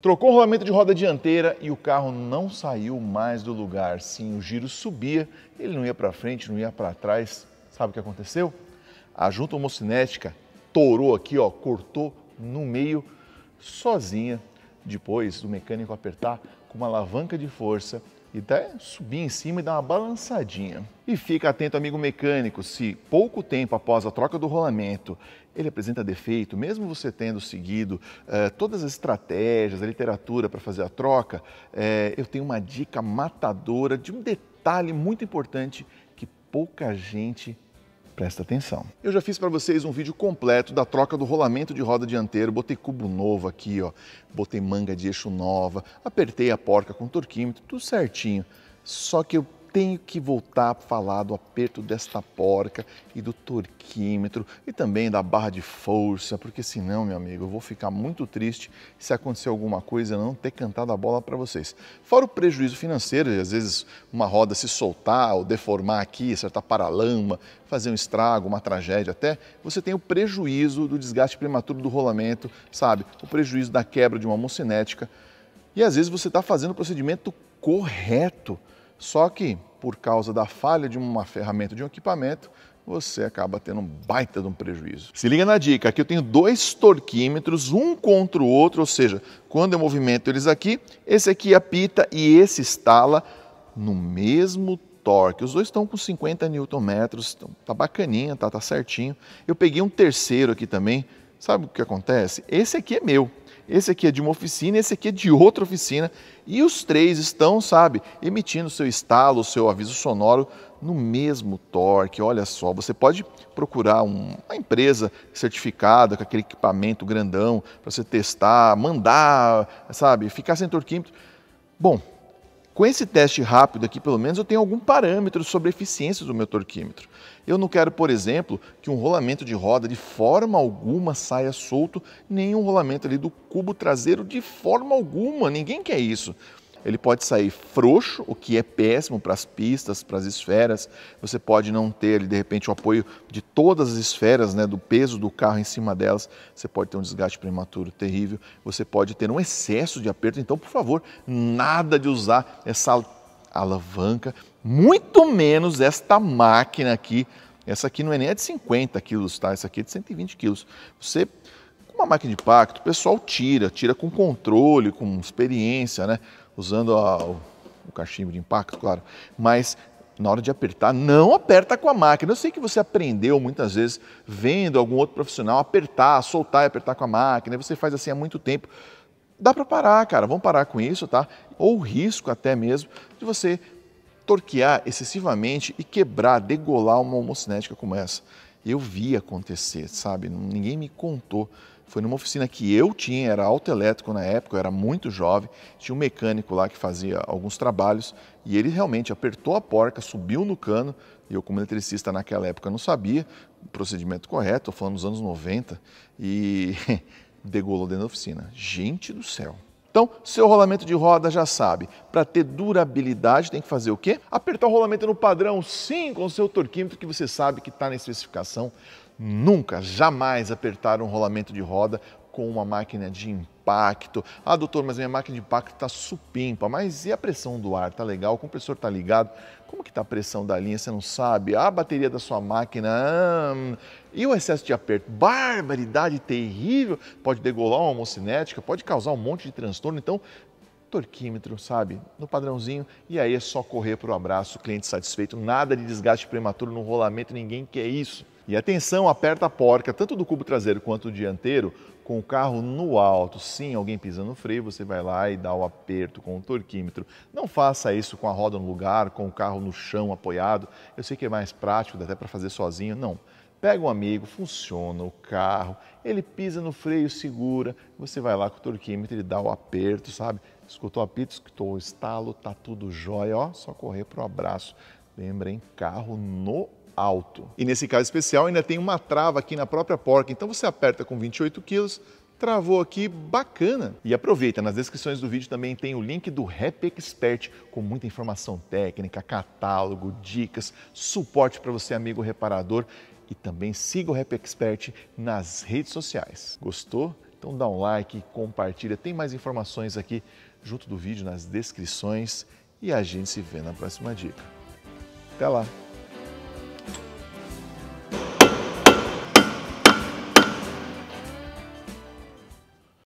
Trocou o rolamento de roda dianteira e o carro não saiu mais do lugar. Sim, o giro subia, ele não ia para frente, não ia para trás. Sabe o que aconteceu? A junta homocinética torou aqui, ó, cortou no meio sozinha, depois do mecânico apertar com uma alavanca de força e até subir em cima e dar uma balançadinha. E fica atento, amigo mecânico, se pouco tempo após a troca do rolamento ele apresenta defeito, mesmo você tendo seguido eh, todas as estratégias, a literatura para fazer a troca, eh, eu tenho uma dica matadora de um detalhe muito importante que pouca gente Presta atenção. Eu já fiz para vocês um vídeo completo da troca do rolamento de roda dianteiro, botei cubo novo aqui, ó, botei manga de eixo nova, apertei a porca com torquímetro, tudo certinho. Só que eu tenho que voltar a falar do aperto desta porca e do torquímetro e também da barra de força, porque senão, meu amigo, eu vou ficar muito triste se acontecer alguma coisa não ter cantado a bola para vocês. Fora o prejuízo financeiro, às vezes uma roda se soltar ou deformar aqui, certa paralama, fazer um estrago, uma tragédia até, você tem o prejuízo do desgaste prematuro do rolamento, sabe? O prejuízo da quebra de uma mocinética. E às vezes você está fazendo o procedimento correto, só que, por causa da falha de uma ferramenta, de um equipamento, você acaba tendo um baita de um prejuízo. Se liga na dica, aqui eu tenho dois torquímetros, um contra o outro, ou seja, quando eu movimento eles aqui, esse aqui apita e esse estala no mesmo torque. Os dois estão com 50 Nm, então tá bacaninha, tá, tá certinho. Eu peguei um terceiro aqui também, sabe o que acontece? Esse aqui é meu, esse aqui é de uma oficina, esse aqui é de outra oficina, e os três estão, sabe, emitindo seu estalo, seu aviso sonoro no mesmo torque. Olha só, você pode procurar uma empresa certificada com aquele equipamento grandão para você testar, mandar, sabe, ficar sem torquímetro. Bom, com esse teste rápido aqui, pelo menos, eu tenho algum parâmetro sobre a eficiência do meu torquímetro. Eu não quero, por exemplo, que um rolamento de roda de forma alguma saia solto, nem um rolamento ali do cubo traseiro de forma alguma. Ninguém quer isso. Ele pode sair frouxo, o que é péssimo para as pistas, para as esferas. Você pode não ter, de repente, o apoio de todas as esferas, né, do peso do carro em cima delas. Você pode ter um desgaste prematuro terrível. Você pode ter um excesso de aperto. Então, por favor, nada de usar essa alavanca, muito menos esta máquina aqui. Essa aqui não é nem de 50 quilos, tá? Essa aqui é de 120 quilos. Você uma máquina de impacto, o pessoal tira, tira com controle, com experiência, né? usando a, o, o cachimbo de impacto, claro, mas na hora de apertar, não aperta com a máquina. Eu sei que você aprendeu muitas vezes vendo algum outro profissional apertar, soltar e apertar com a máquina, você faz assim há muito tempo. Dá para parar, cara, vamos parar com isso, tá? Ou o risco até mesmo de você torquear excessivamente e quebrar, degolar uma homocinética como essa. Eu vi acontecer, sabe? Ninguém me contou. Foi numa oficina que eu tinha, era autoelétrico na época, eu era muito jovem, tinha um mecânico lá que fazia alguns trabalhos e ele realmente apertou a porca, subiu no cano, e eu como eletricista naquela época não sabia o procedimento correto, estou falando dos anos 90, e degolou dentro da oficina. Gente do céu! Então, seu rolamento de roda já sabe, para ter durabilidade tem que fazer o quê? Apertar o rolamento no padrão sim com o seu torquímetro que você sabe que está na especificação nunca, jamais apertar um rolamento de roda com uma máquina de impacto. Ah, doutor, mas minha máquina de impacto está supimpa. Mas e a pressão do ar? Tá legal? O compressor tá ligado? Como que tá a pressão da linha? Você não sabe? Ah, a bateria da sua máquina. Hum. E o excesso de aperto? Barbaridade terrível. Pode degolar uma homocinética, pode causar um monte de transtorno. Então, torquímetro, sabe? No padrãozinho, e aí é só correr para o abraço, cliente satisfeito, nada de desgaste prematuro no rolamento, ninguém quer isso. E atenção, aperta a porca, tanto do cubo traseiro quanto do dianteiro, com o carro no alto. Sim, alguém pisando no freio, você vai lá e dá o aperto com o torquímetro. Não faça isso com a roda no lugar, com o carro no chão apoiado. Eu sei que é mais prático, dá até para fazer sozinho. Não. Pega um amigo, funciona o carro, ele pisa no freio, segura, você vai lá com o torquímetro e dá o aperto, sabe? Escutou o apito, escutou o estalo, tá tudo jóia, ó, só correr pro abraço. Lembra, hein? Carro no alto. E nesse caso especial ainda tem uma trava aqui na própria porca, então você aperta com 28 quilos, travou aqui, bacana. E aproveita, nas descrições do vídeo também tem o link do Rap Expert com muita informação técnica, catálogo, dicas, suporte para você amigo reparador e também siga o Rap Expert nas redes sociais. Gostou? Então dá um like, compartilha, tem mais informações aqui junto do vídeo nas descrições e a gente se vê na próxima dica. Até lá!